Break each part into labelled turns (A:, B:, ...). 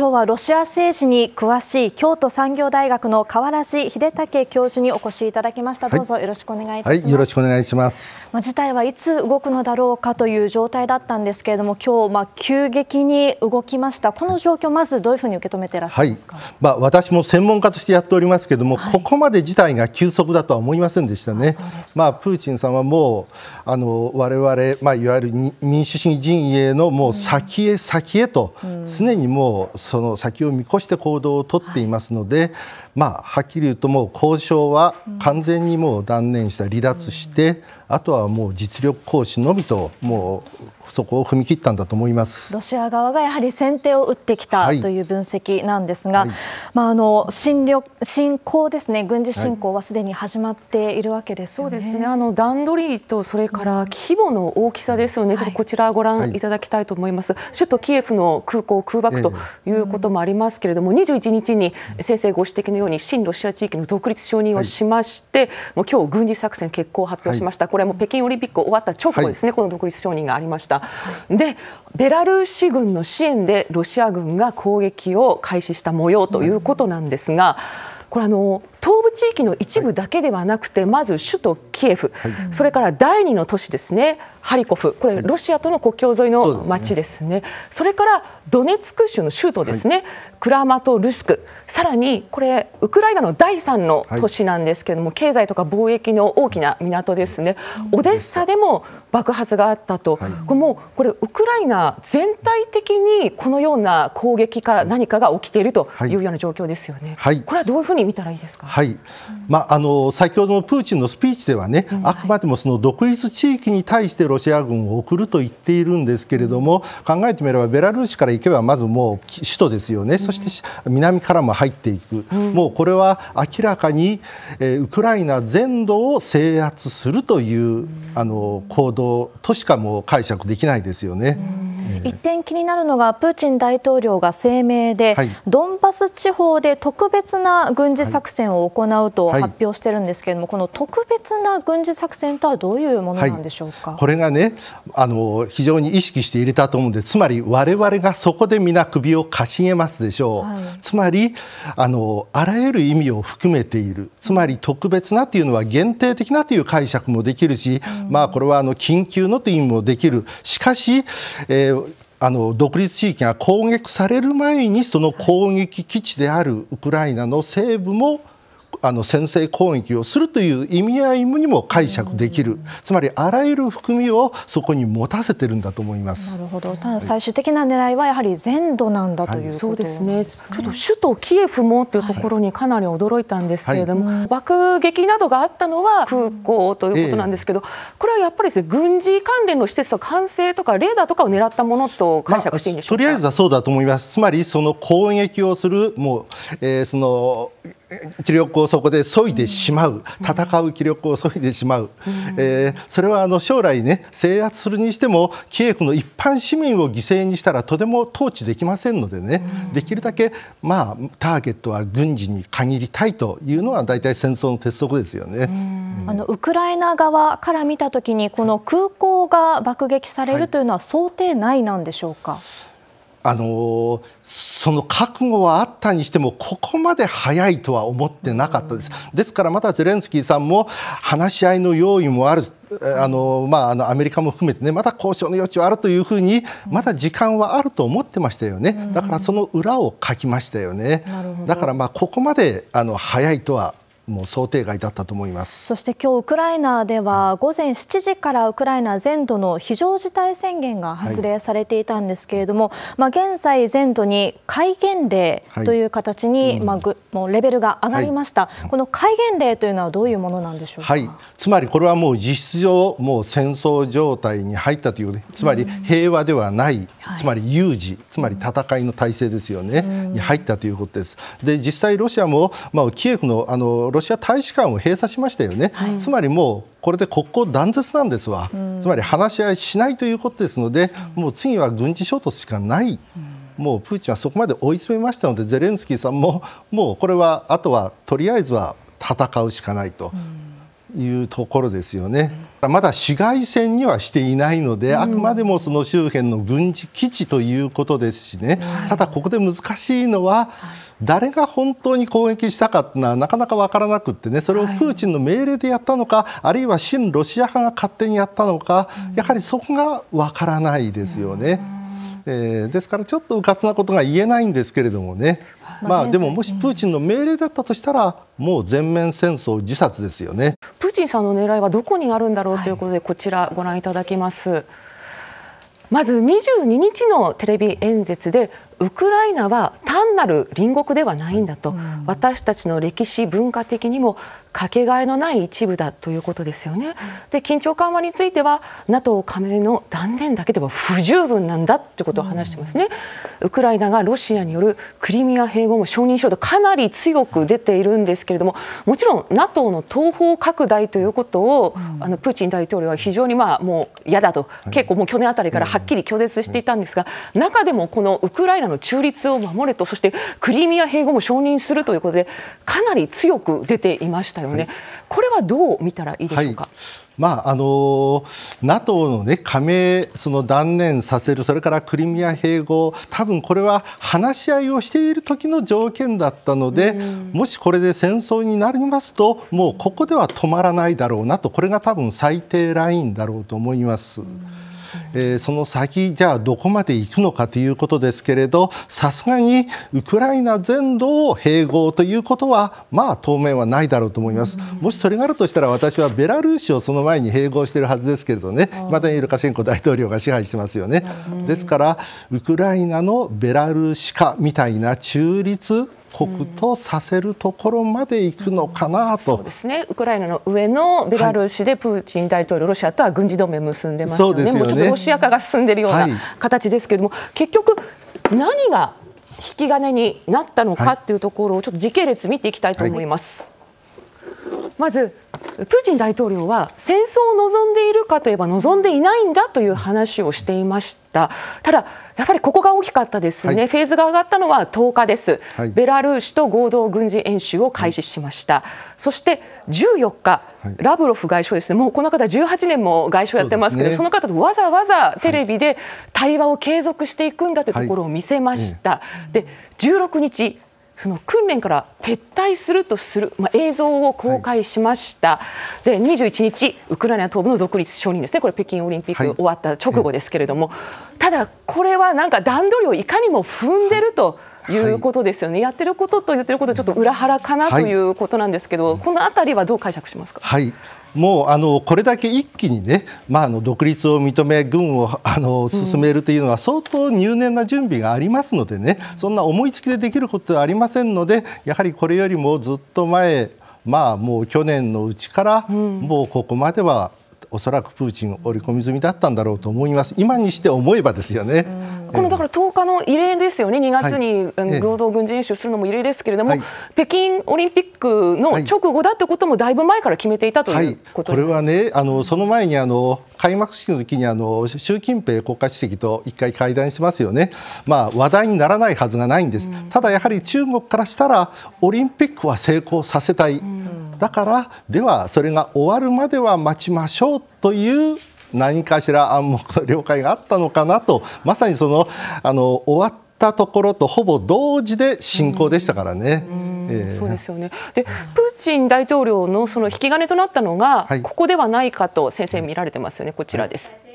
A: 今日はロシア政治に詳しい京都産業大学の河原氏秀武教授にお越しいただきました。どうぞよろしくお願いいたします。はい、
B: よろしくお願いします。
A: まあ、事態はいつ動くのだろうかという状態だったんですけれども、今日まあ急激に動きました。この状況まずどういうふうに受け止めていらっし
B: ゃいますか。はい、まあ私も専門家としてやっておりますけれども、はい、ここまで事態が急速だとは思いませんでしたね。あまあプーチンさんはもうあの我々まあいわゆる民主主義陣営のもう先へ先へと常にもう、うんその先を見越して行動をとっていますので、はい、まあはっきり言うともう交渉は完全にもう断念した離脱して、うんあとはもう実力行使のみともうそこを踏み切ったんだと思います
A: ロシア側がやはり先手を打ってきたという分析なんですが、はい、まあ、あの侵略侵攻ですね、軍事侵攻はすでに始まっているわけですよね、はい、そうですねあの段取りとそれから規模の大き
C: さですよね、ちょっとこちら、ご覧いただきたいと思います、はい、首都キエフの空港空爆ということもありますけれども、21日に先生ご指摘のように、親ロシア地域の独立承認をしまして、はい、もう今日軍事作戦決行を発表しました。これも北京オリンピック終わった直後ですね、はい、この独立承認がありました。で、ベラルーシ軍の支援でロシア軍が攻撃を開始した模様ということなんですが、これあの東部地域の一部だけではなくて、まず首都キエフ、はい、それから第二の都市ですね、ハリコフ、これ、ロシアとの国境沿いの町ですね、そ、ね、れからドネツク州の州都ですね、はい、クラマトルスク、さらにこれ、ウクライナの第3の都市なんですけれども、はい、経済とか貿易の大きな港ですね、オデッサでも爆発があったと、はい、これもうこれ、ウクライナ全体的にこのような攻撃か何かが起きているというような状況ですよね。これはどういうふうに見たらいいですか。
B: はい、まあ、あの先ほどのプーチンのスピーチではね、あくまでもその独立地域に対してロシア軍を送ると言っているんですけれども考えてみればベラルーシから行けばまずもう首都ですよね、そして南からも入っていく、もうこれは明らかに、えウクライナ全土を制圧するという、あの行動としかも解釈できないですよね。
A: 一点気になるのが、プーチン大統領が声明で、はい、ドンバス地方で特別な軍事作戦をを行うと発表してるんですけれども、はい、この特別な軍事作戦とはどういうものなんでしょうか、はい、
B: これがねあの非常に意識して入れたと思うんですつまりわれわれがそこで皆首をかしげますでしょう、はい、つまりあのあらゆる意味を含めているつまり特別なというのは限定的なという解釈もできるし、うん、まあこれはあの緊急のという意味もできるしかし、えーあの独立地域が攻撃される前にその攻撃基地であるウクライナの西部もあの先制攻撃をするという意味合いにも解釈できる、つまりあらゆる含みをそこに持たせてるんだと思いますなる
A: ほどただ最終的な狙いはやはり全土なんだということですね,、はい、ですねちょっと首都キエフもというところにかなり驚いたんですけれども、はいはい、爆
C: 撃などがあったのは空港ということなんですけど、ええ、これはやっぱりです、ね、軍事関連の施設と完成とかレーダーとかを狙ったものと解釈していいんでし
B: ょうか、まあ、とりあえずはそうだと思いますつまりその攻撃をするもう、えー、その気力をそこで削いでしまう、戦う気力を削いでしまう、えー、それはあの将来ね制圧するにしてもキエフの一般市民を犠牲にしたらとても統治できませんのでね、できるだけまあターゲットは軍事に限りたいというのは大体戦争の鉄則ですよね。
A: あのウクライナ側から見たときにこの空港が爆撃されるというのは想定内なんでしょうか。はい
B: あのその覚悟はあったにしてもここまで早いとは思ってなかったです。ですからまたゼレンスキーさんも話し合いの用意もあるあのまあ、あのアメリカも含めて、ね、まだ交渉の余地はあるというふうにまだ時間はあると思ってましたよねだからその裏を書きましたよねだからまあここまであの早いとはもう想定外だったと思います
A: そして今日ウクライナでは、午前7時からウクライナ全土の非常事態宣言が発令されていたんですけれども、はい、まあ、現在、全土に戒厳令という形に、はいまあ、ぐもうレベルが上がりました、はい、この戒厳令というのはどういうものなんでしょうか、
B: つまりこれはもう実質上、もう戦争状態に入ったという、ね、つまり平和ではない、うん、つまり有事、つまり戦いの体制ですよね、うん、に入ったということです。で実際ロシアも、まあ、キエフのあのロロシア大使館を閉鎖しましたよね、はい、つまりもうこれで国交断絶なんですわ、うん、つまり話し合いしないということですので、もう次は軍事衝突しかない。もうプーチンはそこまで追い詰めましたのでゼレンスキーさんももうこれはあとはとりあえずは戦うしかないというところですよね。まだ市街戦にはしていないので、あくまでもその周辺の軍事基地ということですしね、ただここで難しいのは、はい誰が本当に攻撃したかっていうのはなかなか分からなくてねそれをプーチンの命令でやったのか、はい、あるいは親ロシア派が勝手にやったのか、うん、やはりそこが分からないですよね。うん、えー、ですからちょっとうかつなことが言えないんですけれどもね、まあ、でももしプーチンの命令だったとしたらもう全面戦争自殺ですよね
C: プーチンさんの狙いはどこにあるんだろうということで、こちらご覧いただきます。まず22日のテレビ演説でウクライナは単なる隣国ではないんだと、私たちの歴史文化的にもかけがえのない一部だということですよね。で緊張緩和については NATO 加盟の断念だけでは不十分なんだということを話してますね。ウクライナがロシアによるクリミア併合も承認書でかなり強く出ているんですけれどももちろん NATO の東方拡大ということを、あのプーチン大統領は非常にまあもう嫌だと、結構もう去年あたりからはっきり拒絶していたんですが中でもこのウクライナの中立を守れとそしてクリミア併合も承認するということでかなり強く出ていましたよね、はい、これはどう見たらいいでしょうか。
B: はいまああの NATO の、ね、加盟その断念させるそれからクリミア併合多分これは話し合いをしている時の条件だったので、もしこれで戦争になりますともうここでは止まらないだろうなとこれが多分最低ラインだろうと思います。うえー、その先じゃあどこまで行くのかということですけれどさすがにウクライナ全土を併合ということはまあ当面はないだろうと思います、もしそれがあるとしたら私はベラルーシをその前に併合しているはずですけれどねまだにルカシェンコ大統領が支配してますよね、ですからウクライナのベラルーシ化みたいな中立国とさせるところまで行くのかなと、うん、そうです
C: ねウクライナの上のベラルーシでプーチン大統領、ロシアとは軍事同盟結んでますよね、ね、もうちょっとロシア化が進んでいるような形ですけれども、はい、結局、何が引き金になったのかというところをちょっと時系列見ていきたいと思います。はいまずプーチン大統領は戦争を望んでいるかといえば望んでいないんだという話をしていましたただ、やっぱりここが大きかったですね、はい、フェーズが上がったのは10日です、はい、ベラルーシと合同軍事演習を開始しました、はい、そして14日、ラブロフ外相ですねもうこの方18年も外相やってますけどそ、ね,、の方とわざわざテレビで対話を継続していくんだというところを見せました。で16日その訓練から撤退するとする、まあ、映像を公開しました、はい、で21日、ウクライナ東部の独立承認ですね、これ、北京オリンピック終わった直後ですけれども、はい、ただ、これはなんか段取りをいかにも踏んでると。いうことですよね、はい、やってることと言ってることちょっと裏腹かなということなんですけど、このあたりはどう
B: 解釈しますか。はい、もうあのこれだけ一気にね、まあ、あの独立を認め軍をあの進めるというのは相当入念な準備がありますのでね、うん、そんな思いつきでできることはありませんのでやはりこれよりもずっと前まあもう去年のうちから、もうここまではおそらくプーチン織り込み済みだったんだろうと思います今にして思えばですよね。うん
C: このだから10日の異例ですよね、2月に、合同軍事演習するのも異例ですけれども、はい、北京オリンピックの直後だということも、だいぶ前から決めていたということ、はい、これ
B: はね、あのその前にあの開幕式の時にあに、習近平国家主席と一回会談しますよね、まあ、話題にならないはずがないんです、うん、ただやはり中国からしたら、オリンピックは成功させたい、うん、だから、ではそれが終わるまでは待ちましょうという何かしら暗黙の了解があったのかなとまさにそのあの終わったところとほぼ同時で進行でしたからね。そうですよね
C: でプーチン大統領のその引き金となったのが、ここではないかと先生見られてますよね、こちらです。はい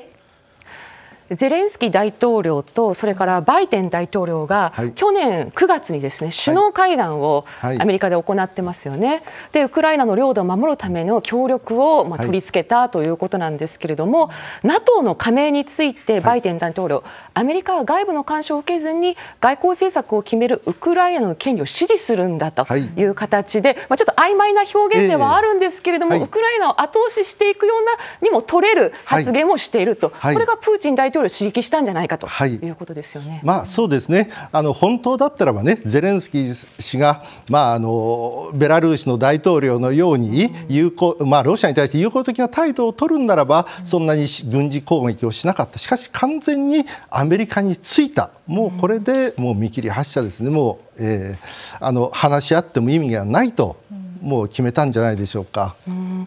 C: ゼレンスキー大統領とそれからバイデン大統領が、去年9月にですね首脳会談をアメリカで行ってますよね。でウクライナの領土を守るための協力を、まあ、取り付けたということなんですけれども、NATO の加盟についてバイデン大統領、アメリカは外部の干渉を受けずに外交政策を決めるウクライナの権利を支持するんだという形で、まあ、ちょっと曖昧な表現ではあるんですけれども、ウクライナを後押ししていくようなにも取れる発言をしていると。これがプーチン大統領統領を刺激したんじゃないかとい
B: うことですよね。はい、まあ、そうですねあの本当だったらば、ね、ゼレンスキー氏が、まあ、あのベラルーシの大統領のように有効、まあ、ロシアに対して友好的な態度を取るならばそんなに軍事攻撃をしなかったしかし完全にアメリカについたもうこれでもう見切り発車ですねもう、えー、あの話し合っても意味がないと。もう決めたんじゃないでしょうか。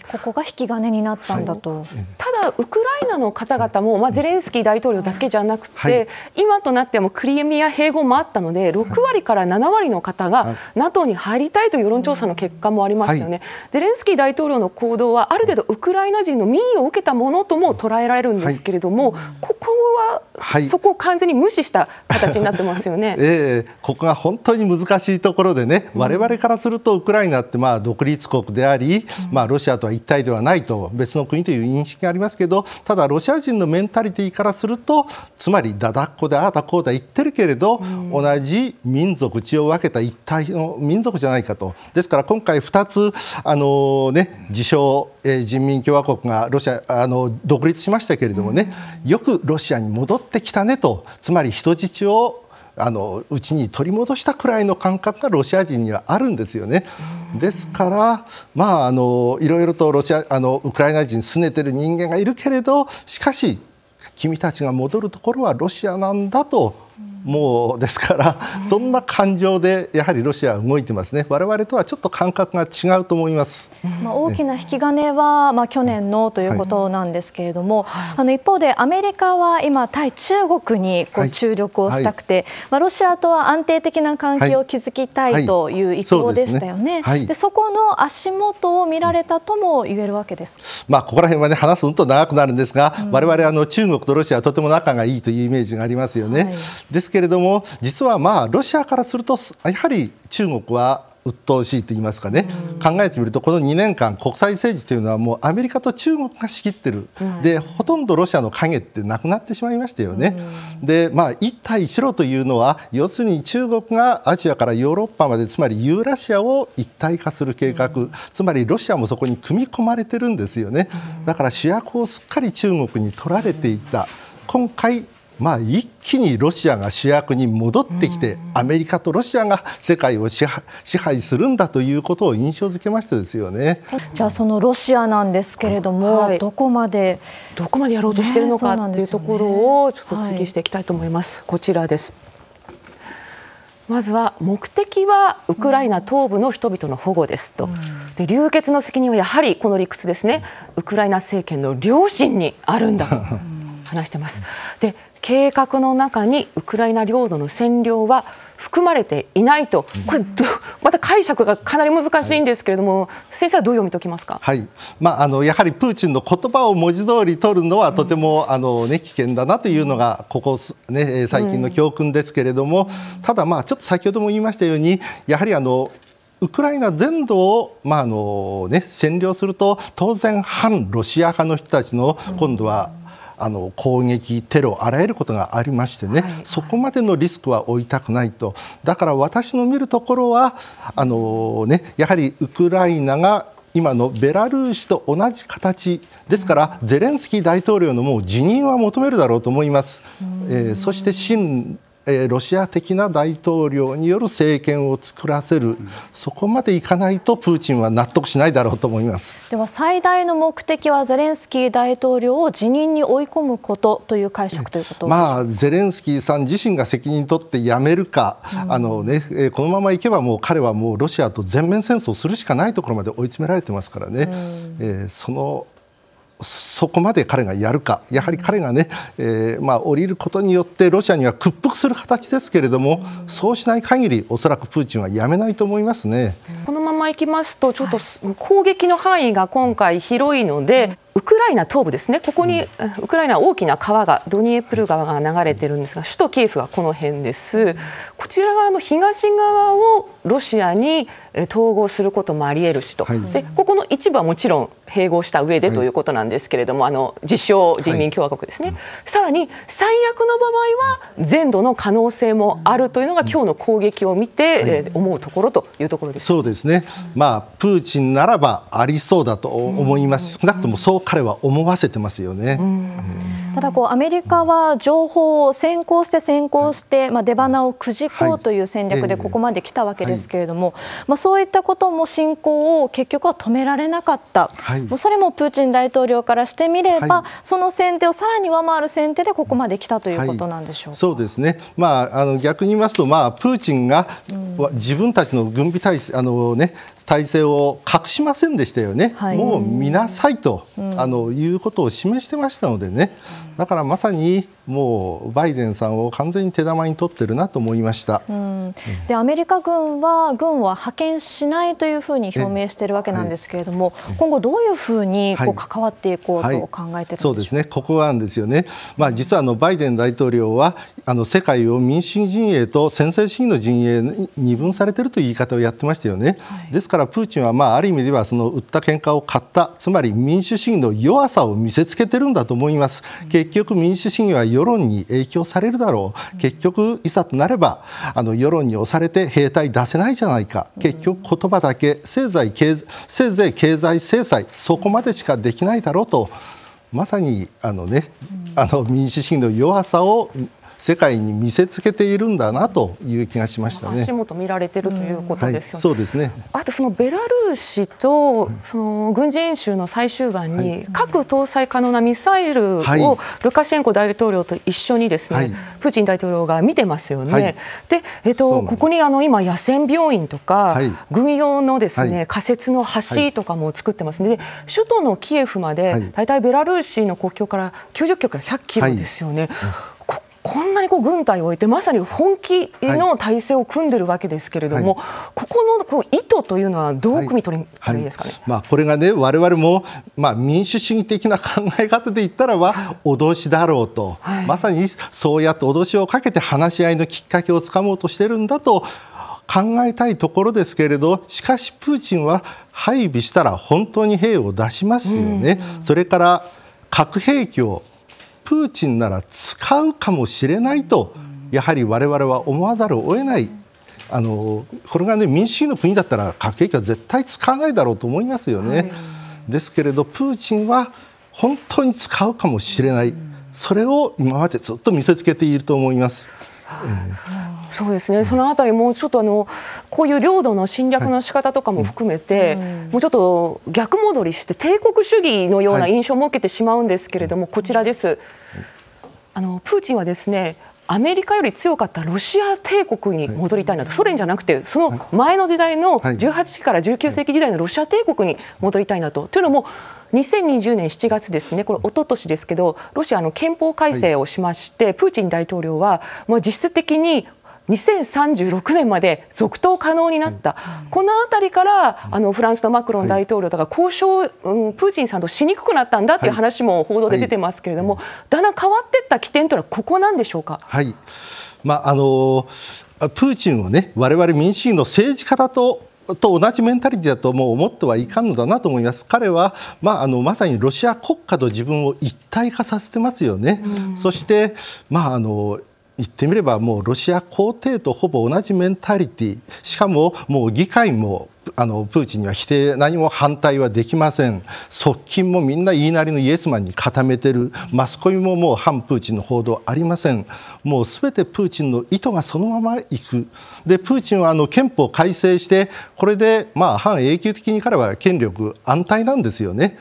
C: ここが引き金になったんだと。はい、ただだウクライナの方々も、まあ、ゼレンスキー大統領だけじゃなくて、はい、今となってもクリミア併合もあったので6割から7割の方が NATO に入りたいという世論調査の結果もありましたよね、はい、ゼレンスキー大統領の行動はある程度ウクライナ人の民意を受けたものとも捉えられるんですけれども、はい、ここはそこを完全に無視した形になってますよね、
B: えー、ここが本当に難しいところでね我々からするとウクライナってまあ独立国であり、まあ、ロシアとは一体ではないと別の国という認識がありますますけどただロシア人のメンタリティーからするとつまりだだっこでああだこうだ言ってるけれど、うん、同じ民族血を分けた一体の民族じゃないかとですから今回2つあの、ね、自称、えー、人民共和国がロシアあの独立しましたけれどもね、うん、よくロシアに戻ってきたねとつまり人質をあのうちに取り戻したくらいの感覚がロシア人にはあるんですよね。ですから、まあ、あのいろいろとロシアあのウクライナ人拗ねてる人間がいるけれどしかし君たちが戻るところはロシアなんだともうですから、そんな感情でやはりロシアは動いてますね、我々とはちょっと感覚が違うと思います、まあ、大き
A: な引き金は、まあ、去年のということなんですけれども、はい、あの一方で、アメリカは今、対中国にこう注力をしたくて、はいはい、まあ、ロシアとは安定的な関係を築きたいという意向でしたよね、そでそこの足元を見られたとも言えるわけです、
B: まあ、ここら辺はね、話すと長くなるんですが、われわれ中国とロシアはとても仲がいいというイメージがありますよね。ですですけれども実はまあロシアからするとやはり中国は鬱陶しいと言いますかね、考えてみるとこの2年間国際政治というのはもうアメリカと中国が仕切ってる、でほとんどロシアの影ってなくなってしまいましたよね。でまあ一帯一路というのは要するに中国がアジアからヨーロッパまでつまりユーラシアを一体化する計画、つまりロシアもそこに組み込まれてるんですよね。だから主役をすっかり中国に取られていた今回まあ、一気にロシアが主役に戻ってきて、アメリカとロシアが世界を支配するんだということを印象づけましたですよねじゃあ
A: そのロシアなんですけれども、はい、どこまでどこまでやろうとしているのか、ね、というとこ
C: ろをちょっと追記していきたいと思います。はい、こちらですまずは目的はウクライナ東部の人々の保護ですと、で流血の責任はやはりこの理屈ですねウクライナ政権の良心にあるんだと話してます。で計画の中にウクライナ領土の占領は含まれていないと、これまた解釈がかなり難しいんですけれども、はい、先生はどう読み解きますか、
B: はいまあ、あのやはりプーチンの言葉を文字通り取るのはとても、うん、あのね、危険だなというのがここ、ね、最近の教訓ですけれども、うん、ただ、まあ、ちょっと先ほども言いましたようにやはりあのウクライナ全土を、まああのね、占領すると当然反ロシア派の人たちの今度はあの攻撃テロあらゆることがありましてね、はい、そこまでのリスクは負いたくないとだから私の見るところはあの、ね、やはりウクライナが今のベラルーシと同じ形ですからゼレンスキー大統領のもう辞任は求めるだろうと思います、えー、そしてえロシア的な大統領による政権を作らせる、そこまでいかないとプーチンは納得しないだろうと思います
A: では最大の目的はゼレンスキー大統領を辞任に追い込むことという解
B: 釈ということまあ、ゼレンスキーさん自身が責任取ってやめるか、うん、あのね、このままいけばもう彼はもうロシアと全面戦争するしかないところまで追い詰められてますからね、うん、えー、そのそこまで彼がやるかやはり彼がね、えー、まあ、降りることによってロシアには屈服する形ですけれどもそうしない限りおそらくプーチンはやめないと思いますね。
C: このままいきますとちょっと攻撃の範囲が今回広いので、ウクライナ東部ですね、ここに、ウクライナ大きな川が、ドニエプル川が流れてるんですが、首都キエフはこの辺です、こちら側の東側をロシアに統合することもありえるしと、はい、でここの一部はもちろん併合した上でということなんですけれども、はい、あの自称、人民共和国ですね、はい、さらに最悪の場合は全土の可能性もあるというのが、今日の攻撃を見て、
B: え思うところというところですそうですね、まあ、プーチンならばありそうだと思います、少なくともそう彼は思わせてますよね。うん
A: ただ、アメリカは情報を先行して先行して、出花をくじこうという戦略でここまで来たわけですけれども、そういったことも侵攻を結局は止められなかった、それもプーチン大統領からしてみれば、その先手をさらに上回る先手でここまで来たということなんでしょう
B: そうですね、逆に言いますと、プーチンが自分たちの軍備体制、あのね、体制を隠しませんでしたよね、はい、もう見なさいと、うん、あのいうことを示してましたのでね、だからまさにもうバイデンさんを完全に手玉に取ってるなと思いました、
A: うん、でアメリカ軍は軍は派遣しないというふうに表明しているわけなんですけれども、今後、どういうふうにこう関わっていこうと考えてるんでしょう、そう
B: ですね、ここなんですよね、まあ、実はあのバイデン大統領はあの世界を民主陣営と専制主義の陣営に二分されてるという言い方をやってましたよね。はい、ですからプーチンはまあある意味ではその売った喧嘩を買ったつまり民主主義の弱さを見せつけてるんだと思います。うん、結局民主主義は世論に影響されるだろう、結局いざとなればあの世論に押されて兵隊出せないじゃないか結局言葉だけせいぜい経せいぜい経済制裁そこまでしかできないだろうとまさにあのね、あの民主主義の弱さを世界に見せつけているんだなという気がしましたね。足
C: 元見られてるということで
B: すよね。はい、そうですね。
C: あとそのベラルーシとその軍事演習の最終盤に核搭載可能なミサイルをルカシェンコ大統領と一緒にですね、はい、プーチン大統領が見てますよね。はい、で、えっとここにあの今野戦病院とか軍用のですね仮設の橋とかも作ってますね。で首都のキエフまで大体ベラルーシの国境から90キロから100キロですよね。こんなにこう軍隊を置いてまさに本気の体制を組んでるわけですけれども、はい、ここのこう意図というのはどう組み取り、はい、いいですかね、
B: まあ、これがね我々も、まあ、民主主義的な考え方で言ったらは脅しだろうと、はい、まさにそうやって脅しをかけて話し合いのきっかけをつかもうとしてるんだと考えたいところですけれどしかしプーチンは配備したら本当に兵を出しますよね。うんうん、それから核兵器をプーチンなら使うかもしれないとやはり我々は思わざるを得ないあのこれが、ね、民主主義の国だったら核兵器は絶対使わないだろうと思いますよね。ですけれどプーチンは本当に使うかもしれないそれを今までずっと見せつけていると思います。
C: そうですね、その辺りもちょっとあのこういう領土の侵略の仕方とかも含めて、はいうん、もうちょっと逆戻りして帝国主義のような印象を受けてしまうんですけれども、はい、こちらです。あのプーチンはですねアメリカより強かったロシア帝国に戻りたいなと、はい、ソ連じゃなくてその前の時代の18世紀から19世紀時代のロシア帝国に戻りたいなと。というのも2020年7月ですね、これ、一昨年ですけど、ロシアの憲法改正をしまして、はい、プーチン大統領は、まあ、実質的に2036年まで続投可能になった、うん、この辺りからあのフランスのマクロン大統領とか交渉、うん、プーチンさんとしにくくなったんだという話も報道で出てますけれども、はいはい、だんだん変わっていった起点
B: というのは、ここなんでしょうか。はいまああのプーチンをね我々民主主義の政治家だとと同じメンタリティだともう思ってはいかんのだなと思います彼は、まあ、あのまさにロシア国家と自分を一体化させてますよね、うん、そして、まあ、あの言ってみればもうロシア皇帝とほぼ同じメンタリティしかももう議会もあのプーチンには否定何も反対はできません側近もみんな言いなりのイエスマンに固めてるマスコミももう反プーチンの報道ありませんもうべてプーチンの意図がそのままいくでプーチンはあの憲法改正してこれでまあ半永久的に彼は権力安泰なんですよね、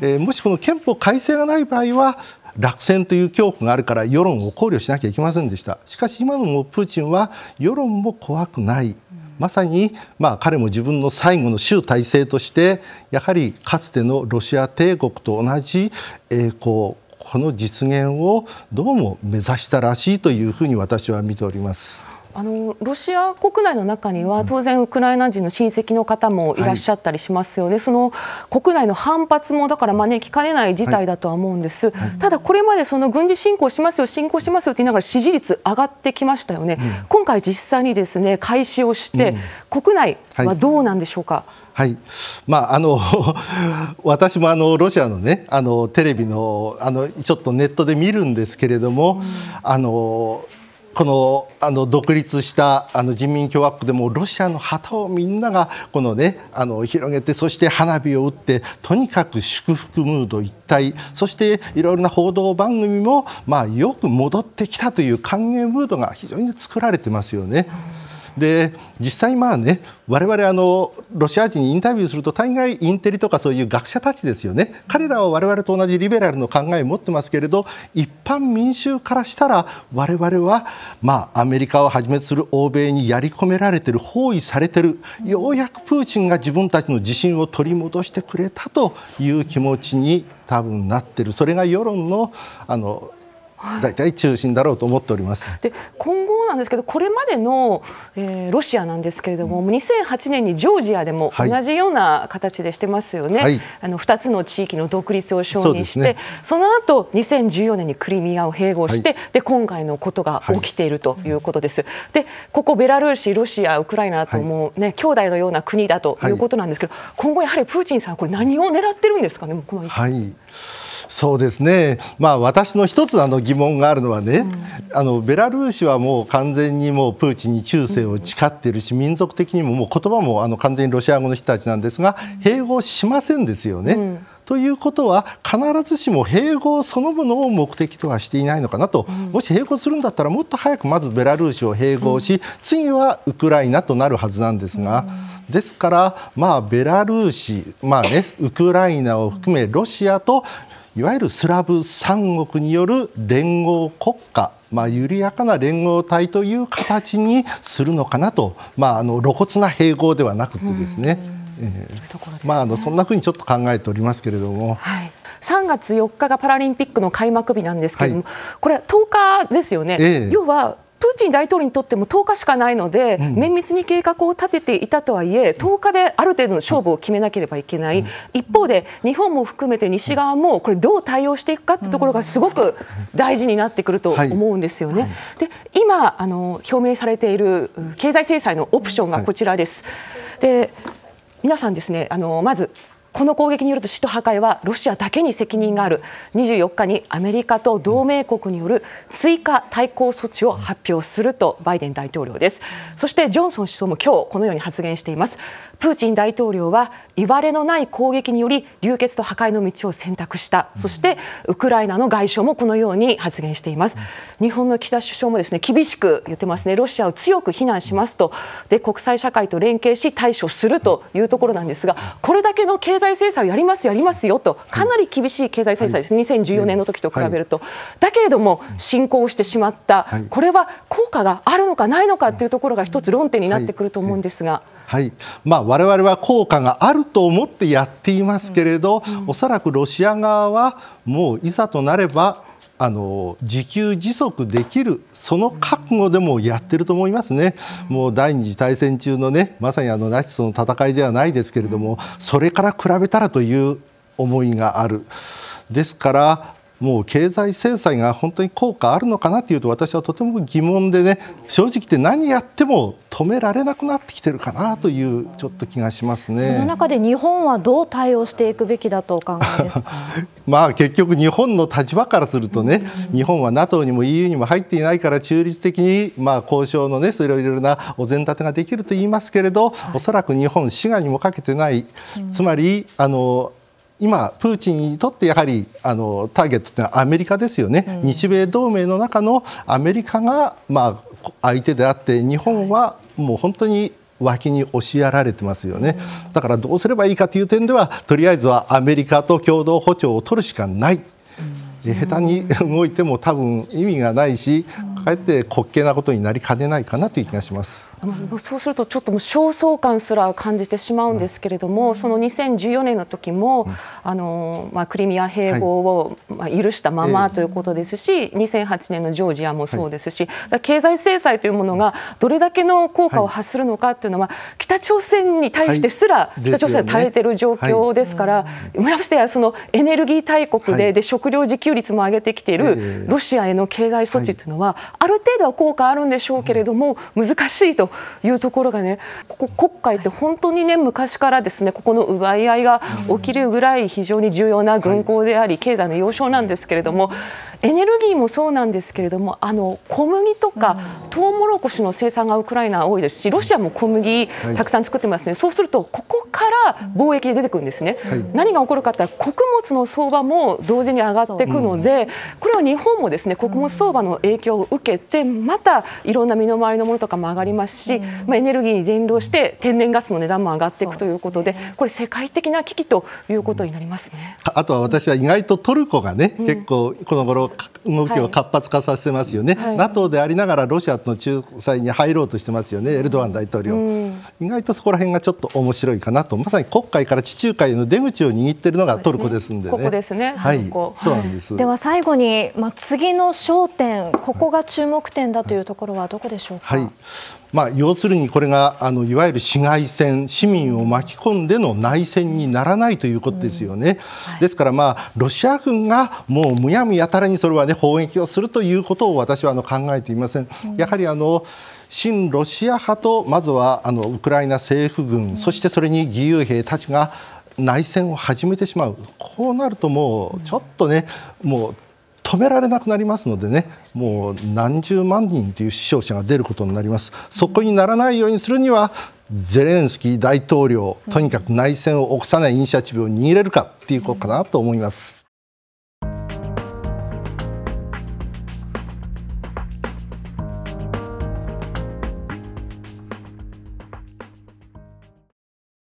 B: えー、もしこの憲法改正がない場合は落選という恐怖があるから世論を考慮しなきゃいけませんでしたしかし今のもプーチンは世論も怖くないまさに、まあ、彼も自分の最後の州体制としてやはりかつてのロシア帝国と同じ栄光この実現をどうも目指したらしいというふうに私は見ております。
C: あのロシア国内の中には当然、ウクライナ人の親戚の方もいらっしゃったりしますよね、はい、その国内の反発もだから招きかねない事態だとは思うんです、はい、ただ、これまでその軍事侵攻しますよ、侵攻しますよ言いながら支持率上がってきましたよね、うん、今回、実際にですね開始をして、うん、国内はどうなんでしょうか。はい
B: はいまあ、あの 私もあのロシアの,、ね、あのテレビのあのちょっとネットで見るんですけれども、うん、あのこのあの独立したあの人民共和国でもロシアの旗をみんながこの、ね、あの広げてそして花火を打ってとにかく祝福ムード一体そしていろいろな報道番組も、まあ、よく戻ってきたという歓迎ムードが非常に作られてますよね。うんで実際まあね我々あのロシア人にインタビューすると大概インテリとかそういう学者たちですよね彼らは我々と同じリベラルの考えを持ってますけれど一般民衆からしたら我々はまあアメリカをはじめとする欧米にやり込められてる包囲されてるようやくプーチンが自分たちの自信を取り戻してくれたという気持ちに多分なってるそれが世論のあの 大体中心だろうと思っております。で
C: 今後なんですけどこれまでの、えー、ロシアなんですけれども、うん、2008年にジョージアでも同じような形でしてますよね、はい、あの2つの地域の独立を承認してそ、ね,、の後2014年にクリミアを併合して、はい、で今回のことが起きているということです。はい、でここベラルーシロシアウクライナともうね、はい、兄弟のような国だということなんですけど、今後やはりプーチンさんこれ何を狙ってるんですかねこの
B: はいそうですね、まあ、私の一つあの疑問があるのはね、うん、あのベラルーシはもう完全にもうプーチンに忠誠を誓っているし、民族的にももう言葉もあの完全にロシア語の人たちなんですが併合しませんですよね。うんということは必ずしも併合そのものを目的とはしていないのかなと、うん、もし併合するんだったらもっと早くまずベラルーシを併合し、うん、次はウクライナとなるはずなんですが、うん、ですから、まあ、ベラルーシ、まあね、ウクライナを含めロシアと、いわゆるスラブ三国による連合国家まあ、緩やかな連合体という形にするのかなと、まあ、あの露骨な併合ではなくてですね。まあ、あのそんなふうにちょっと考えておりますけれども、はい、
C: 3月4日がパラリンピックの開幕日なんですけれども、はい、これ10日ですよね、ええ、要はプーチン大統領にとっても10日しかないので、うん、綿密に計画を立てていたとはいえ10日である程度の勝負を決めなければいけない、うん、一方で日本も含めて西側もこれどう対応していくかというところがすごく大事になってくると思うんですよね。はい、で今あの表明されている経済制裁のオプションがこちらです。で皆さんですねあのまずこの攻撃によると首都破壊はロシアだけに責任がある24日にアメリカと同盟国による追加対抗措置を発表するとバイデン大統領ですそしてジョンソン首相も今日このように発言していますプーチン大統領はいわれのない攻撃により流血と破壊の道を選択したそしてウクライナの外相もこのように発言しています日本の岸田首相もですね厳しく言ってますねロシアを強く非難しますとで国際社会と連携し対処するというところなんですがこれだけの経済済制裁をやりますやりますよとかなり厳しい経済制裁です、はい、2014年の時と比べると、はい、だけれども侵攻してしまった、はい、これは効果があるのかないのかというところが一つ論点になってくると思
B: うんですが。はいまあ、我々は効果があると思ってやっていますけれど、うんうん、おそらくロシア側はもういざとなればあの自給自足できるその覚悟でもやってると思いますね。もう第二次大戦中のねまさにあのナチスの戦いではないですけれどもそれから比べたらという思いがある。ですからもう経済制裁が本当に効果あるのかなというと私はとても疑問でね正直言って何やっても止められなくなってきてるかなというちょっと気がしますねその中
A: で日本はどう対応していくべきだとお考
B: えですか まあ結局日本の立場からするとね、日本は NATO にも EU にも入っていないから中立的にまあ交渉のねいろいろなお膳立てができると言いますけれど、おそらく日本滋賀にもかけてない、つまりあの今プーチンにとってやはりあのターゲットというのはアメリカですよね、うん、日米同盟の中のアメリカが、まあ、相手であって日本はもう本当に脇に押しやられてますよね、うん、だからどうすればいいかという点ではとりあえずはアメリカと共同歩調を取るしかない。うん、下手に動いても多分意味がないしかえって滑稽なことになりかねないかなという気がします。
C: そうするとちょっと焦燥感すら感じてしまうんですけれども、その2014年の時も、あのまあ、クリミア併合を、まあ、許したままということですし、2008年のジョージアもそうですし、経済制裁というものがどれだけの効果を発するのかというのは、北朝鮮に対してすら、北朝鮮は耐えてる状況ですから、ましてやそのエネルギー大国で,、で食料自給率も上げてきているロシアへの経済措置というのは、ある程度は効果あるんでしょうけれども難しいと。というところがねここ国会って本当にね昔からですねここの奪い合いが起きるぐらい非常に重要な軍港であり経済の要衝なんですけれどもエネルギーもそうなんですけれどもあの小麦とかトウモロコシの生産がウクライナ多いですしロシアも小麦たくさん作ってますね、そうするとここから貿易で出てくるんですね、何が起こるかって穀物の相場も同時に上がっていくので、これは日本もですね穀物相場の影響を受けてまたいろんな身の回りのものとかも上がりますますし、まあ、エネルギーに伝導して天然ガスの値段も上がっていくということで、ね、これ世界的な危機ということになります
B: ね、あとは私は意外とトルコがね、うん、結構この頃動きを活発化させてますよね、はい、NATO でありながらロシアの仲裁に入ろうとしてますよねエルドアン大統領、うん、意外とそこら辺がちょっと面白いかなとまさに国会から地中海の出口を握っているのがトルコですんでね、ね、ここですねはいでは
A: 最後に、まあ、次の焦点ここが注目点だというところはどこでしょう
B: か、はいまあ、要するにこれがあのいわゆる市街戦市民を巻き込んでの内戦にならないということですよね、うんはい、ですから、まあ、ロシア軍がもうむやみやたらにそれは、ね、砲撃をするということを私はあの考えていません。やはりあの親ロシア派とまずはあのウクライナ政府軍、そしてそれに義勇兵たちが内戦を始めてしまうこうなるともうちょっとね、もう止められなくなりますのでねもう何十万人という死傷者が出ることになります。そこにならないようにするにはゼレンスキー大統領とにかく内戦を起こさないイニシアチブを握れるかっていうことかなと思います。